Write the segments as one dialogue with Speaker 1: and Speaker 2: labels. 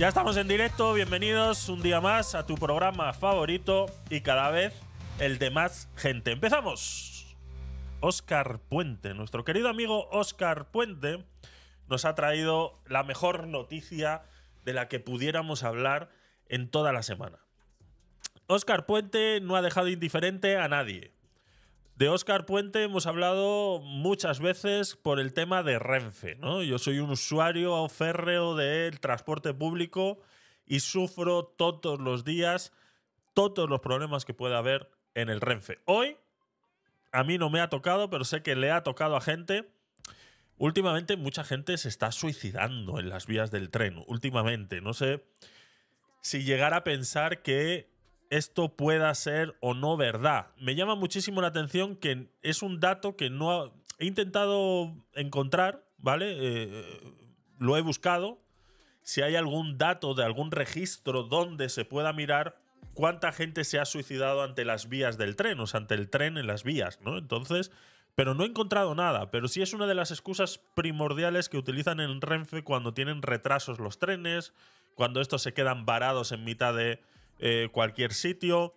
Speaker 1: Ya estamos en directo, bienvenidos un día más a tu programa favorito y cada vez el de más gente. Empezamos. Óscar Puente, nuestro querido amigo Oscar Puente, nos ha traído la mejor noticia de la que pudiéramos hablar en toda la semana. Oscar Puente no ha dejado indiferente a nadie. De Oscar Puente hemos hablado muchas veces por el tema de Renfe. ¿no? Yo soy un usuario férreo del transporte público y sufro todos los días todos los problemas que pueda haber en el Renfe. Hoy a mí no me ha tocado, pero sé que le ha tocado a gente. Últimamente mucha gente se está suicidando en las vías del tren. Últimamente, no sé si llegar a pensar que esto pueda ser o no verdad. Me llama muchísimo la atención que es un dato que no he intentado encontrar, ¿vale? Eh, eh, lo he buscado. Si hay algún dato de algún registro donde se pueda mirar cuánta gente se ha suicidado ante las vías del tren, o sea, ante el tren en las vías, ¿no? Entonces, pero no he encontrado nada, pero sí es una de las excusas primordiales que utilizan en Renfe cuando tienen retrasos los trenes, cuando estos se quedan varados en mitad de, eh, cualquier sitio.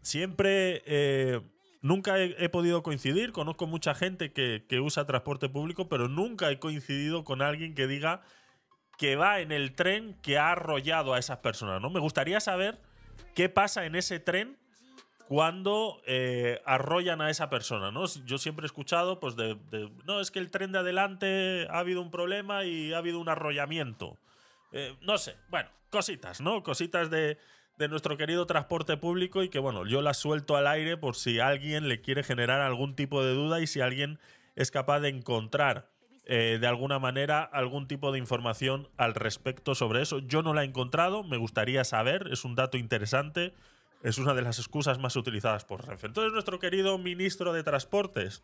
Speaker 1: Siempre, eh, nunca he, podido coincidir, conozco mucha gente que, usa transporte público, pero nunca he coincidido con alguien que diga que va en el tren que ha arrollado a esas personas. ¿no? Me gustaría saber qué pasa en ese tren cuando eh, arrollan a esa persona, ¿no? Yo siempre he escuchado, pues, de, no, es que el tren de adelante ha habido un problema y ha habido un arrollamiento. no sé, bueno, cositas, ¿no? Cositas de, de nuestro querido transporte público y que bueno, yo la suelto al aire por si alguien le quiere generar algún tipo de duda y si alguien es capaz de encontrar eh, de alguna manera algún tipo de información al respecto sobre eso. Yo no la he encontrado, me gustaría saber, es un dato interesante, es una de las excusas más utilizadas por Renfe. Entonces nuestro querido ministro de Transportes,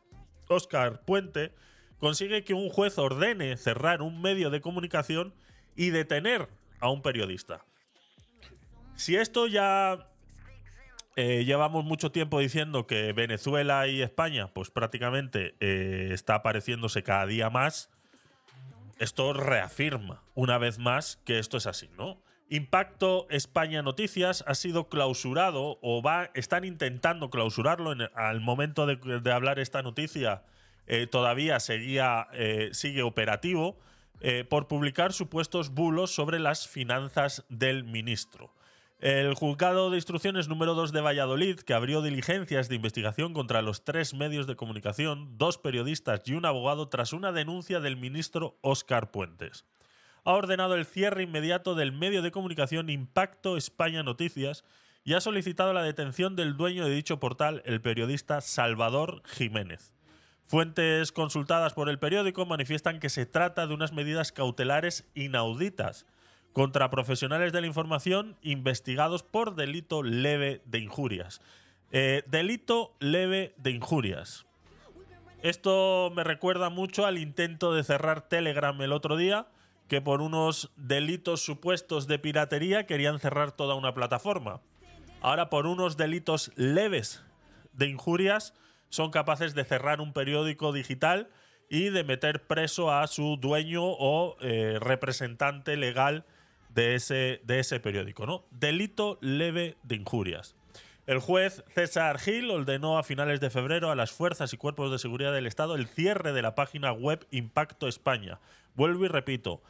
Speaker 1: Oscar Puente, consigue que un juez ordene cerrar un medio de comunicación y detener a un periodista. Si esto ya eh, llevamos mucho tiempo diciendo que Venezuela y España, pues prácticamente eh, está apareciéndose cada día más. Esto reafirma una vez más que esto es así, ¿no? Impacto España Noticias ha sido clausurado o va, están intentando clausurarlo. al momento de, hablar esta noticia, eh, todavía seguía, sigue operativo por publicar supuestos bulos sobre las finanzas del ministro. El juzgado de instrucciones número 2 de Valladolid, que abrió diligencias de investigación contra los tres medios de comunicación, dos periodistas y un abogado tras una denuncia del ministro Óscar Puentes, ha ordenado el cierre inmediato del medio de comunicación Impacto España Noticias y ha solicitado la detención del dueño de dicho portal, el periodista Salvador Jiménez. Fuentes consultadas por el periódico manifiestan que se trata de unas medidas cautelares inauditas contra profesionales de la información investigados por delito leve de injurias. Eh, delito leve de injurias. Esto me recuerda mucho al intento de cerrar Telegram el otro día, que por unos delitos supuestos de piratería querían cerrar toda una plataforma. Ahora por unos delitos leves de injurias son capaces de cerrar un periódico digital y de meter preso a su dueño o eh, representante legal de ese, de ese periódico. ¿no? Delito leve de injurias. El juez César Gil ordenó a finales de febrero a las fuerzas y cuerpos de seguridad del Estado el cierre de la página web Impacto España. Vuelvo y repito,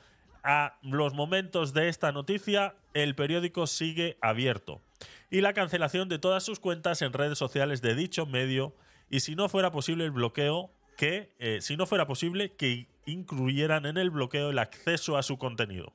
Speaker 1: a los momentos de esta noticia, el periódico sigue abierto. Y la cancelación de todas sus cuentas en redes sociales de dicho medio. Y si no fuera posible el bloqueo, que, eh, si no fuera posible, que incluyeran en el bloqueo el acceso a su contenido.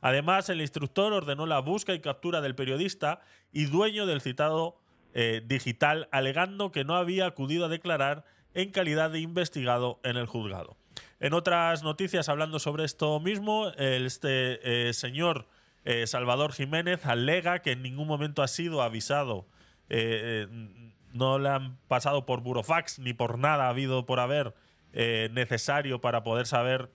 Speaker 1: Además, el instructor ordenó la busca y captura del periodista y dueño del citado eh, digital, alegando que no había acudido a declarar en calidad de investigado en el juzgado. En otras noticias, hablando sobre esto mismo, este eh, señor eh, Salvador Jiménez alega que en ningún momento ha sido avisado. no le han pasado por burofax ni por nada ha habido por haber necesario para poder saber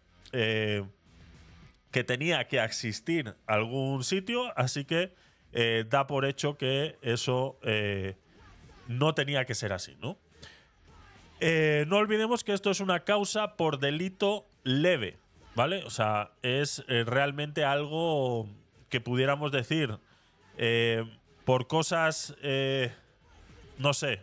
Speaker 1: que tenía que existir algún sitio, así que eh, da por hecho que eso eh, no tenía que ser así, ¿no? Eh, no olvidemos que esto es una causa por delito leve, ¿vale? O sea, es realmente algo que pudiéramos decir por cosas, no sé,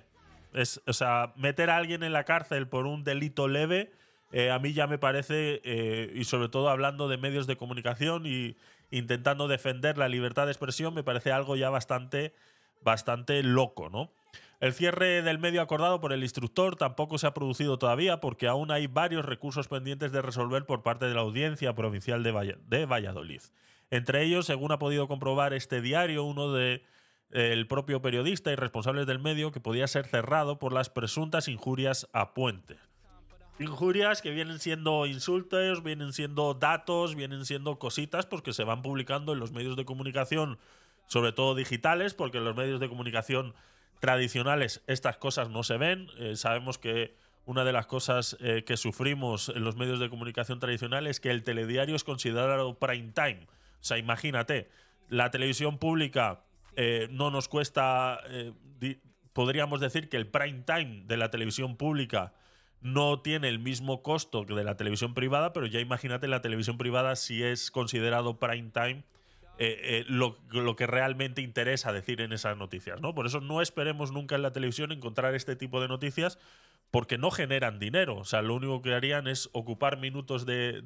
Speaker 1: es, o sea, meter a alguien en la cárcel por un delito leve eh, a mí ya me parece, eh, y sobre todo hablando de medios de comunicación y intentando defender la libertad de expresión, me parece algo ya bastante, bastante loco, ¿no? El cierre del medio acordado por el instructor tampoco se ha producido todavía porque aún hay varios recursos pendientes de resolver por parte de la Audiencia Provincial de, Valladolid. Entre ellos, según ha podido comprobar este diario, uno de el propio periodista y responsables del medio que podía ser cerrado por las presuntas injurias a Puente. Injurias que vienen siendo insultos, vienen siendo datos, vienen siendo cositas porque se van publicando en los medios de comunicación, sobre todo digitales, porque en los medios de comunicación tradicionales estas cosas no se ven. Eh, sabemos que una de las cosas eh, que sufrimos en los medios de comunicación tradicionales es que el telediario es considerado prime time. O sea, imagínate, la televisión pública eh, no nos cuesta, podríamos decir que el prime time de la televisión pública no tiene el mismo costo que de la televisión privada, pero ya imagínate la televisión privada si es considerado prime time. Eh, eh, lo, que realmente interesa decir en esas noticias, ¿no? Por eso no esperemos nunca en la televisión encontrar este tipo de noticias porque no generan dinero. O sea, lo único que harían es ocupar minutos de,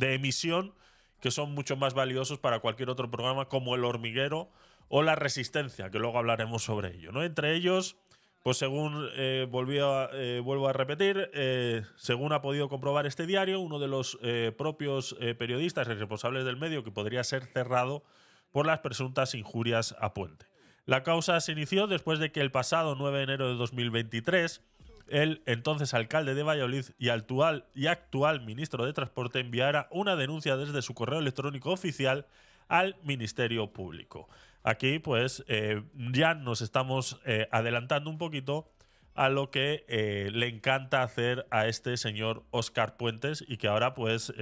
Speaker 1: emisión que son mucho más valiosos para cualquier otro programa como El Hormiguero o La Resistencia, que luego hablaremos sobre ello, ¿no? Entre ellos pues según eh, eh, vuelvo a repetir, eh, según ha podido comprobar este diario, uno de los propios periodistas responsables del medio que podría ser cerrado por las presuntas injurias a Puente. La causa se inició después de que el pasado 9 de enero de 2023, el entonces alcalde de Valladolid y actual, y actual ministro de Transporte enviara una denuncia desde su correo electrónico oficial al Ministerio Público. Aquí, pues, eh, ya nos estamos eh, adelantando un poquito a lo que eh, le encanta hacer a este señor Oscar Puentes y que ahora, pues,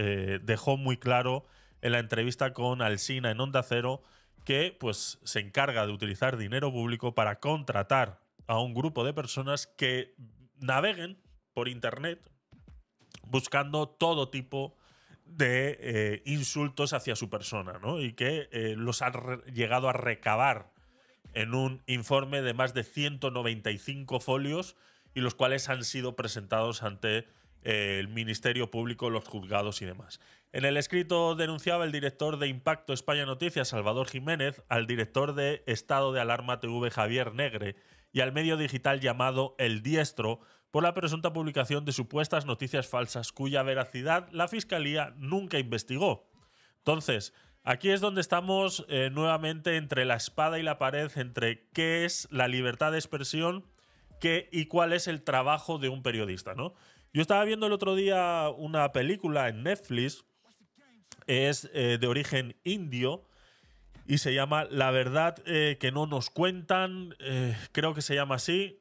Speaker 1: dejó muy claro en la entrevista con Alsina en Onda Cero que, pues, se encarga de utilizar dinero público para contratar a un grupo de personas que naveguen por Internet buscando todo tipo de de eh, insultos hacia su persona, ¿no? Y que eh, los ha llegado a recabar en un informe de más de 195 folios y los cuales han sido presentados ante eh, el Ministerio Público, los juzgados y demás. En el escrito denunciaba el director de Impacto España Noticias, Salvador Jiménez, al director de Estado de Alarma TV, Javier Negre, y al medio digital llamado El Diestro, por la presunta publicación de supuestas noticias falsas cuya veracidad la Fiscalía nunca investigó. Entonces, aquí es donde estamos eh, nuevamente entre la espada y la pared, entre qué es la libertad de expresión y cuál es el trabajo de un periodista, ¿no? Yo estaba viendo el otro día una película en Netflix, es eh, de origen indio, y se llama La verdad eh, que no nos cuentan, creo que se llama así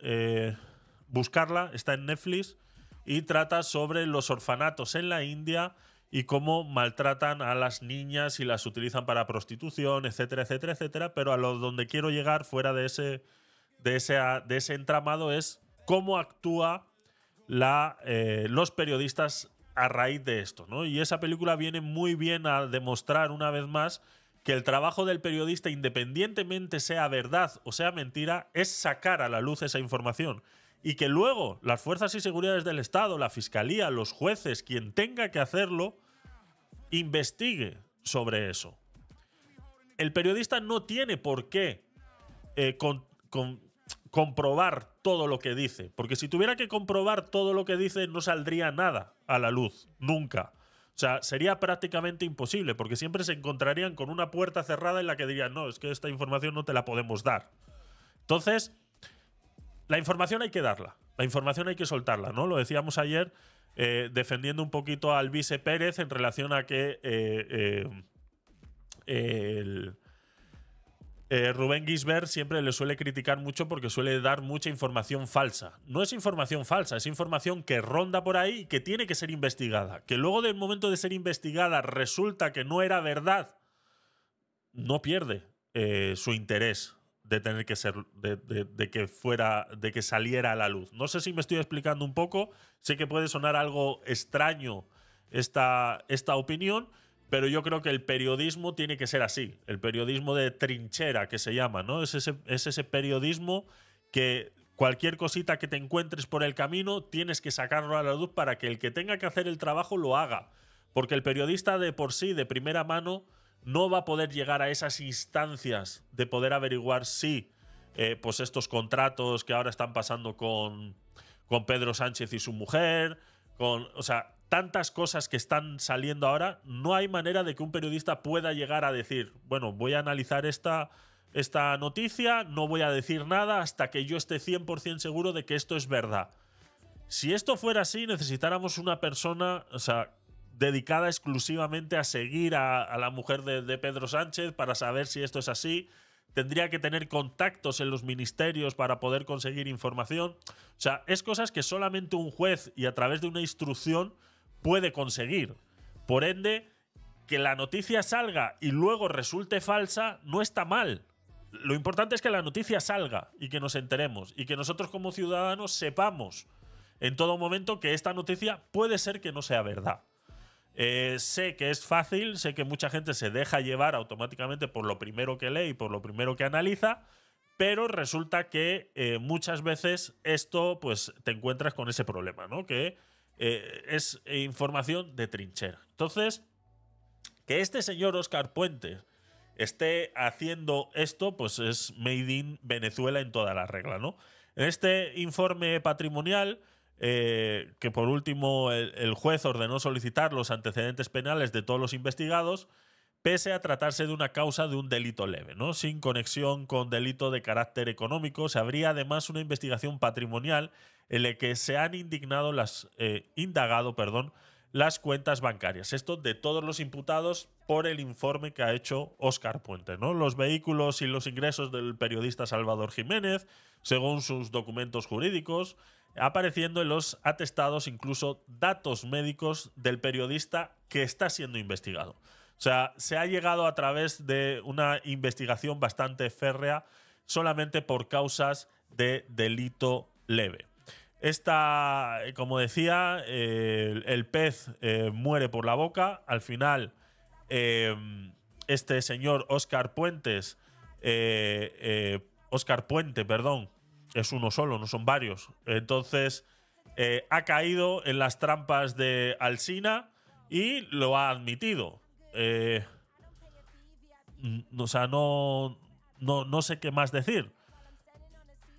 Speaker 1: buscarla, está en Netflix y trata sobre los orfanatos en la India y cómo maltratan a las niñas y las utilizan para prostitución, etcétera, etcétera, etcétera. Pero a lo donde quiero llegar fuera de ese, de ese, de ese entramado es cómo actúa eh, los periodistas a raíz de esto. ¿no? Y esa película viene muy bien a demostrar una vez más que el trabajo del periodista, independientemente sea verdad o sea mentira, es sacar a la luz esa información y que luego las fuerzas y seguridades del Estado, la fiscalía, los jueces, quien tenga que hacerlo, investigue sobre eso. El periodista no tiene por qué eh, comprobar todo lo que dice, porque si tuviera que comprobar todo lo que dice no saldría nada a la luz, nunca. O sea, sería prácticamente imposible, porque siempre se encontrarían con una puerta cerrada en la que dirían, no, es que esta información no te la podemos dar. Entonces, la información hay que darla, la información hay que soltarla, ¿no? Lo decíamos ayer eh, defendiendo un poquito al vice Pérez en relación a que eh, eh, Rubén Gisbert siempre le suele criticar mucho porque suele dar mucha información falsa. No es información falsa, es información que ronda por ahí y que tiene que ser investigada. Que luego del momento de ser investigada resulta que no era verdad, no pierde su interés de tener que ser, de, que fuera, de que saliera a la luz. No sé si me estoy explicando un poco, sé que puede sonar algo extraño esta, esta opinión, pero yo creo que el periodismo tiene que ser así, el periodismo de trinchera que se llama, ¿no? Es es ese periodismo que cualquier cosita que te encuentres por el camino tienes que sacarlo a la luz para que el que tenga que hacer el trabajo lo haga, porque el periodista de por sí, de primera mano, no va a poder llegar a esas instancias de poder averiguar si eh, pues estos contratos que ahora están pasando con, con Pedro Sánchez y su mujer, con, o sea, tantas cosas que están saliendo ahora, no hay manera de que un periodista pueda llegar a decir, bueno, voy a analizar esta, esta noticia, no voy a decir nada hasta que yo esté 100% seguro de que esto es verdad. Si esto fuera así, necesitáramos una persona, o sea, dedicada exclusivamente a seguir a, la mujer de, de, Pedro Sánchez para saber si esto es así. Tendría que tener contactos en los ministerios para poder conseguir información. O sea, es cosas que solamente un juez y a través de una instrucción puede conseguir. Por ende, que la noticia salga y luego resulte falsa no está mal. Lo importante es que la noticia salga y que nos enteremos y que nosotros como ciudadanos sepamos en todo momento que esta noticia puede ser que no sea verdad. Eh, sé que es fácil, sé que mucha gente se deja llevar automáticamente por lo primero que lee y por lo primero que analiza, pero resulta que eh, muchas veces esto, pues te encuentras con ese problema, ¿no? Que eh, es información de trinchera. Entonces, que este señor Oscar Puente esté haciendo esto, pues es Made in Venezuela en toda la regla, ¿no? En este informe patrimonial eh, que por último el, juez ordenó solicitar los antecedentes penales de todos los investigados, pese a tratarse de una causa de un delito leve, ¿no? sin conexión con delito de carácter económico. Se habría además una investigación patrimonial en la que se han indignado las, eh, indagado perdón, las cuentas bancarias. Esto de todos los imputados por el informe que ha hecho Oscar Puente. ¿no? Los vehículos y los ingresos del periodista Salvador Jiménez, según sus documentos jurídicos, apareciendo en los atestados incluso datos médicos del periodista que está siendo investigado. O sea, se ha llegado a través de una investigación bastante férrea solamente por causas de delito leve. Esta, eh, como decía, el pez eh, muere por la boca. Al final, eh, este señor Oscar Puentes, Oscar Puente, perdón, es uno solo, no son varios. Entonces, eh, ha caído en las trampas de Alsina y lo ha admitido. Eh, o sea, no, no, no sé qué más decir.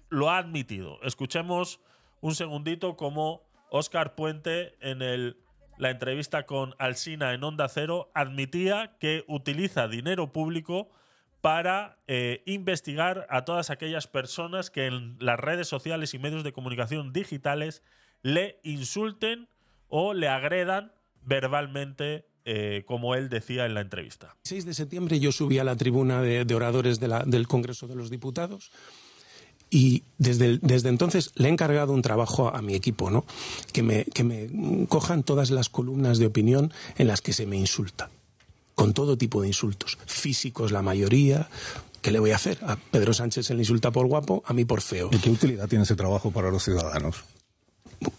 Speaker 1: Lo ha admitido. Escuchemos un segundito como Oscar Puente en el la entrevista con Alsina en Onda Cero admitía que utiliza dinero público para eh, investigar a todas aquellas personas que en las redes sociales y medios de comunicación digitales le insulten o le agredan verbalmente eh, como él decía en la entrevista.
Speaker 2: El 6 de septiembre yo subí a la tribuna de, oradores del Congreso de los Diputados y desde, entonces le he encargado un trabajo a, mi equipo, ¿no? Que me, que me cojan todas las columnas de opinión en las que se me insulta con todo tipo de insultos, físicos la mayoría. ¿Qué le voy a hacer? A Pedro Sánchez se le insulta por guapo, a mí por feo. ¿Y qué utilidad tiene ese trabajo para los ciudadanos?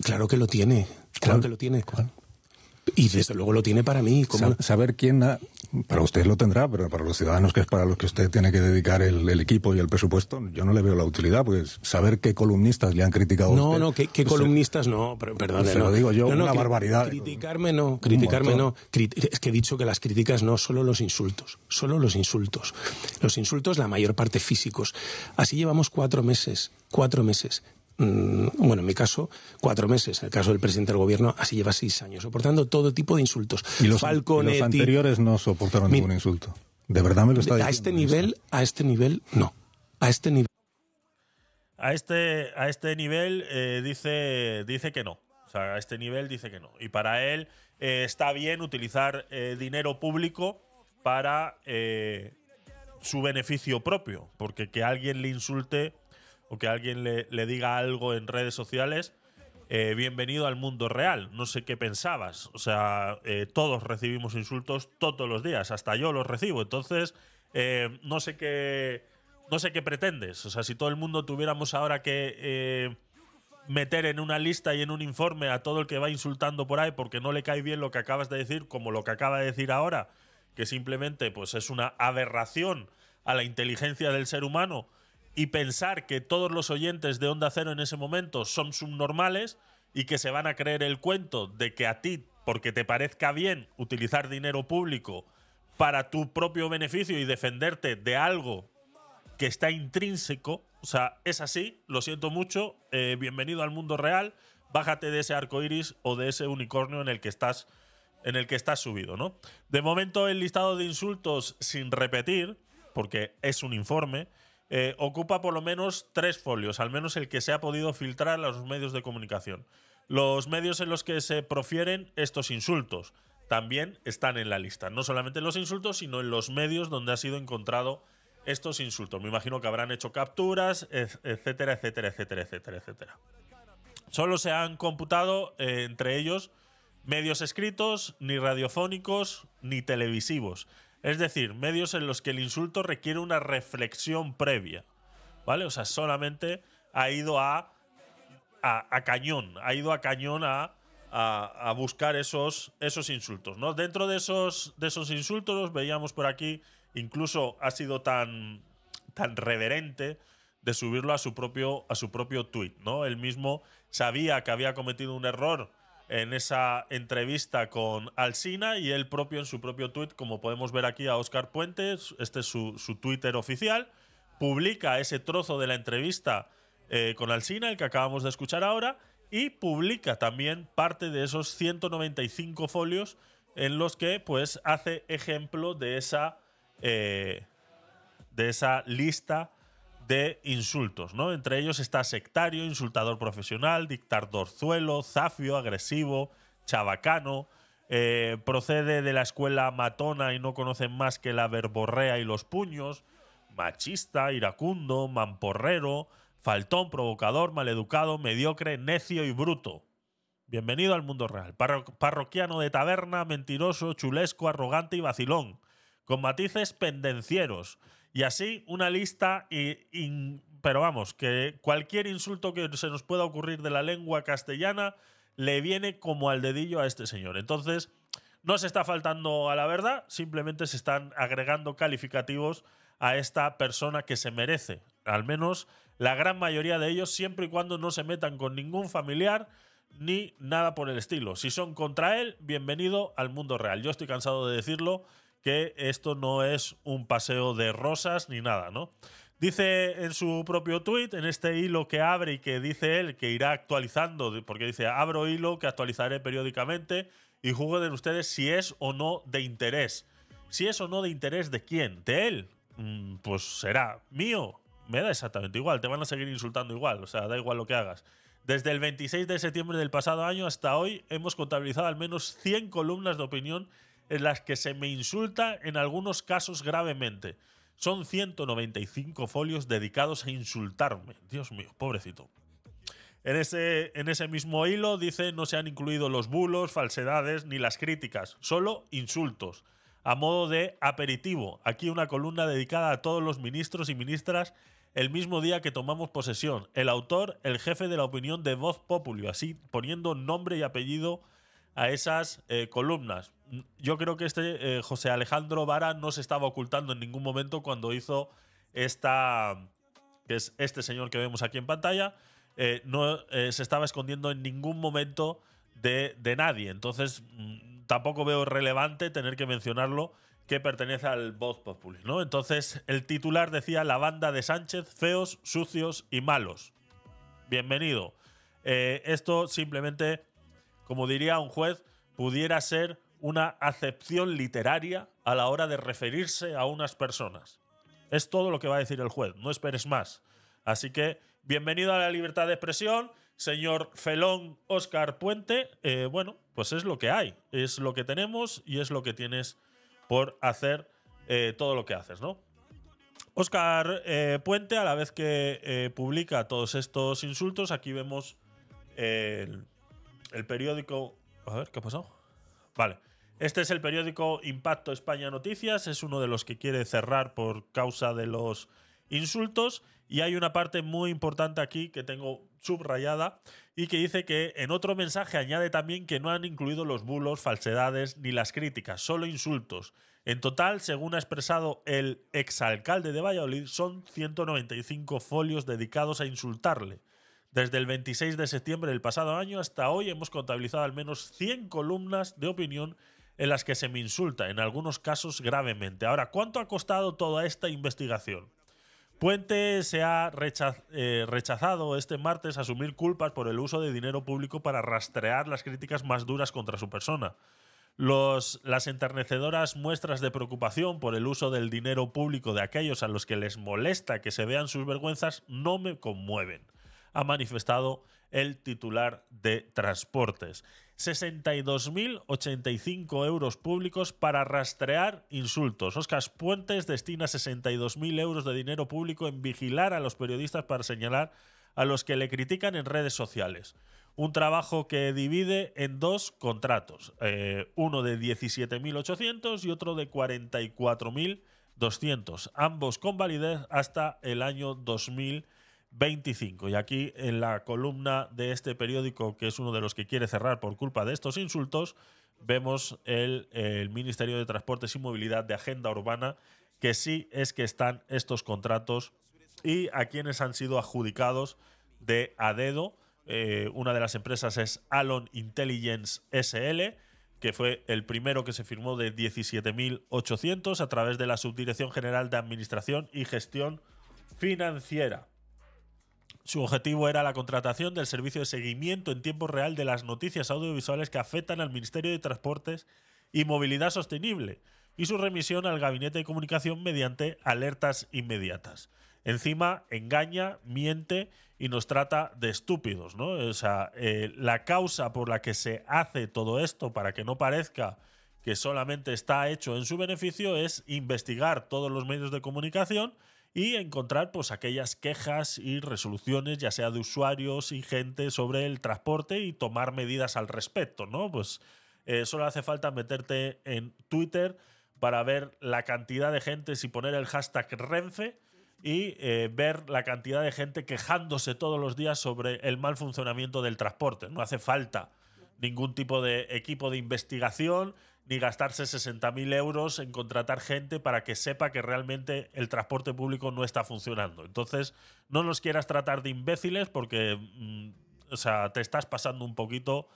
Speaker 2: Claro que lo tiene, claro que lo tiene. Y desde luego lo tiene para mí. Saber quién ha para usted lo tendrá, pero para los ciudadanos, que es para los que usted tiene que dedicar el, el equipo y el presupuesto, yo no le veo la utilidad, pues saber qué columnistas le han criticado. No, usted, no, qué, qué columnistas no, perdón. Se lo digo yo, una barbaridad. Criticarme no, criticarme no. Es que he dicho que las críticas no, solo los insultos, solo los insultos. Los insultos, la mayor parte físicos. Así llevamos cuatro meses, cuatro meses. Mm, bueno, en mi caso, cuatro meses. En el caso del presidente del gobierno, así lleva seis años, soportando todo tipo de insultos. Y los, anteriores no soportaron ningún insulto. De verdad me lo está diciendo. A este nivel, a este nivel, no. A este nivel. A
Speaker 1: este, a este nivel eh, dice, dice que no. O sea, a este nivel dice que no. Y para él eh, está bien utilizar eh, dinero público para su beneficio propio. Porque que alguien le insulte o que alguien le, diga algo en redes sociales, eh, bienvenido al mundo real, no sé qué pensabas. O sea, eh, todos recibimos insultos todos los días, hasta yo los recibo. Entonces, eh, no sé qué. No sé qué pretendes. O sea, si todo el mundo tuviéramos ahora que meter en una lista y en un informe a todo el que va insultando por ahí porque no le cae bien lo que acabas de decir, como lo que acaba de decir ahora, que simplemente pues, es una aberración a la inteligencia del ser humano y pensar que todos los oyentes de Onda Cero en ese momento son subnormales y que se van a creer el cuento de que a ti, porque te parezca bien utilizar dinero público para tu propio beneficio y defenderte de algo que está intrínseco, o sea, es así, lo siento mucho, eh, bienvenido al mundo real, bájate de ese arco iris o de ese unicornio en el que estás en el que estás subido, ¿no? De momento el listado de insultos sin repetir, porque es un informe, eh, ocupa por lo menos tres folios, al menos el que se ha podido filtrar a los medios de comunicación. Los medios en los que se profieren estos insultos también están en la lista. No solamente en los insultos, sino en los medios donde ha sido encontrado estos insultos. Me imagino que habrán hecho capturas, etcétera, etcétera, etcétera, etcétera, etcétera. Solo se han computado eh, entre ellos medios escritos, ni radiofónicos, ni televisivos. Es decir, medios en los que el insulto requiere una reflexión previa. ¿Vale? O sea, solamente ha ido a, a, cañón, ha ido a cañón a, buscar esos, esos insultos. ¿no? Dentro de esos, de esos insultos veíamos por aquí, incluso ha sido tan, tan reverente de subirlo a su propio, a su propio tweet. ¿no? Él mismo sabía que había cometido un error en esa entrevista con Alsina y él propio en su propio tuit, como podemos ver aquí a Oscar Puentes, este es su, Twitter oficial, publica ese trozo de la entrevista eh, con Alsina, el que acabamos de escuchar ahora, y publica también parte de esos 195 folios en los que pues hace ejemplo de esa, eh, de esa lista de insultos, ¿no? Entre ellos está sectario, insultador profesional, dictadorzuelo, zafio, agresivo, chabacano. Eh, procede de la escuela matona y no conocen más que la verborrea y los puños, machista, iracundo, mamporrero, faltón, provocador, maleducado, mediocre, necio y bruto. Bienvenido al mundo real. parroquiano de taberna, mentiroso, chulesco, arrogante y vacilón, con matices pendencieros y así una lista, y, pero vamos, que cualquier insulto que se nos pueda ocurrir de la lengua castellana le viene como al dedillo a este señor. Entonces, no se está faltando a la verdad, simplemente se están agregando calificativos a esta persona que se merece, al menos la gran mayoría de ellos, siempre y cuando no se metan con ningún familiar ni nada por el estilo. Si son contra él, bienvenido al mundo real. Yo estoy cansado de decirlo que esto no es un paseo de rosas ni nada, ¿no? Dice en su propio tuit, en este hilo que abre y que dice él que irá actualizando, porque dice, abro hilo que actualizaré periódicamente y de ustedes si es o no de interés. Si es o no de interés de quién, de él, mm, pues será mío. Me da exactamente igual, te van a seguir insultando igual, o sea, da igual lo que hagas. Desde el 26 de septiembre del pasado año hasta hoy hemos contabilizado al menos 100 columnas de opinión en las que se me insulta en algunos casos gravemente. Son 195 folios dedicados a insultarme. Dios mío, pobrecito. En ese, en ese mismo hilo dice no se han incluido los bulos, falsedades ni las críticas, solo insultos. A modo de aperitivo, aquí una columna dedicada a todos los ministros y ministras el mismo día que tomamos posesión. El autor, el jefe de la opinión de Voz Populio, así poniendo nombre y apellido a esas eh, columnas yo creo que este eh, José Alejandro Vara no se estaba ocultando en ningún momento cuando hizo esta, que es este señor que vemos aquí en pantalla, eh, no eh, se estaba escondiendo en ningún momento de, nadie. Entonces mm, tampoco veo relevante tener que mencionarlo que pertenece al Voz Populi, Entonces el titular decía la banda de Sánchez, feos, sucios y malos. Bienvenido. esto simplemente, como diría un juez, pudiera ser una acepción literaria a la hora de referirse a unas personas. Es todo lo que va a decir el juez, no esperes más. Así que, bienvenido a la libertad de expresión, señor Felón Oscar Puente. Eh, bueno, pues es lo que hay, es lo que tenemos y es lo que tienes por hacer eh, todo lo que haces, ¿no? Oscar eh, Puente, a la vez que publica todos estos insultos, aquí vemos el, el periódico. A ver, ¿qué ha pasado? Vale. Este es el periódico Impacto España Noticias, es uno de los que quiere cerrar por causa de los insultos y hay una parte muy importante aquí que tengo subrayada y que dice que en otro mensaje añade también que no han incluido los bulos, falsedades ni las críticas, solo insultos. En total, según ha expresado el exalcalde de Valladolid, son 195 folios dedicados a insultarle. Desde el 26 de septiembre del pasado año hasta hoy hemos contabilizado al menos 100 columnas de opinión en las que se me insulta, en algunos casos gravemente. Ahora, ¿cuánto ha costado toda esta investigación? Puente se ha eh, rechazado este martes asumir culpas por el uso de dinero público para rastrear las críticas más duras contra su persona. Los, las enternecedoras muestras de preocupación por el uso del dinero público de aquellos a los que les molesta que se vean sus vergüenzas no me conmueven, ha manifestado el titular de Transportes. 62.085 euros públicos para rastrear insultos. Oscar Puentes destina 62.000 euros de dinero público en vigilar a los periodistas para señalar a los que le critican en redes sociales. Un trabajo que divide en dos contratos, eh, uno de 17.800 y otro de 44.200, ambos con validez hasta el año 2020. 25. Y aquí en la columna de este periódico, que es uno de los que quiere cerrar por culpa de estos insultos, vemos el, Ministerio de Transportes y Movilidad de Agenda Urbana, que sí es que están estos contratos y a quienes han sido adjudicados de a dedo. Eh, una de las empresas es Alon Intelligence SL, que fue el primero que se firmó de 17.800 a través de la Subdirección General de Administración y Gestión Financiera. Su objetivo era la contratación del servicio de seguimiento en tiempo real de las noticias audiovisuales que afectan al Ministerio de Transportes y Movilidad Sostenible y su remisión al Gabinete de Comunicación mediante alertas inmediatas. Encima engaña, miente y nos trata de estúpidos. ¿no? O sea, eh, la causa por la que se hace todo esto para que no parezca que solamente está hecho en su beneficio es investigar todos los medios de comunicación y encontrar pues aquellas quejas y resoluciones ya sea de usuarios y gente sobre el transporte y tomar medidas al respecto, ¿no? Pues eh, solo hace falta meterte en Twitter para ver la cantidad de gente, si poner el hashtag Renfe y eh, ver la cantidad de gente quejándose todos los días sobre el mal funcionamiento del transporte. No hace falta ningún tipo de equipo de investigación ni gastarse 60.000 euros en contratar gente para que sepa que realmente el transporte público no está funcionando. Entonces, no nos quieras tratar de imbéciles porque, mm, o sea, te estás pasando un poquito,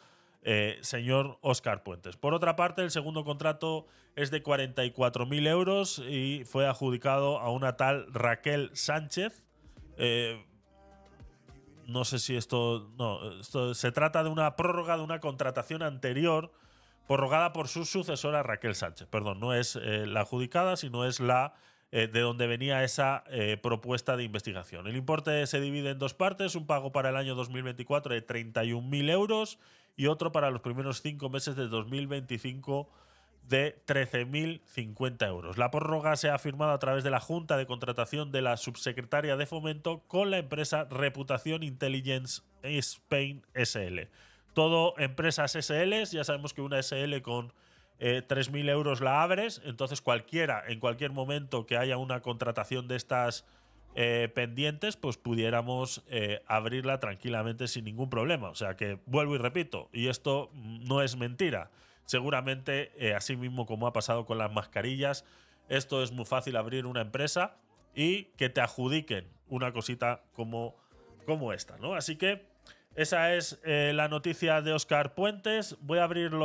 Speaker 1: eh, señor Oscar Puentes. Por otra parte, el segundo contrato es de 44.000 euros y fue adjudicado a una tal Raquel Sánchez. Eh, no sé si esto. No, se trata de una prórroga de una contratación anterior prorrogada por su sucesora Raquel Sánchez. Perdón, no es eh, la adjudicada, sino es la eh, de donde venía esa eh, propuesta de investigación. El importe se divide en dos partes, un pago para el año 2024 de 31.000 euros y otro para los primeros cinco meses de 2025 de 13.050 euros. La prórroga se ha firmado a través de la Junta de Contratación de la Subsecretaria de Fomento con la empresa Reputación Intelligence Spain SL todo empresas SL, ya sabemos que una SL con 3.000 eh, euros la abres, entonces cualquiera, en cualquier momento que haya una contratación de estas eh, pendientes, pues pudiéramos eh, abrirla tranquilamente sin ningún problema. O sea que vuelvo y repito, y esto no es mentira. Seguramente, así mismo como ha pasado con las mascarillas, esto es muy fácil abrir una empresa y que te adjudiquen una cosita como, como esta, ¿no? Así que esa es eh, la noticia de Oscar Puentes. Voy a abrirlo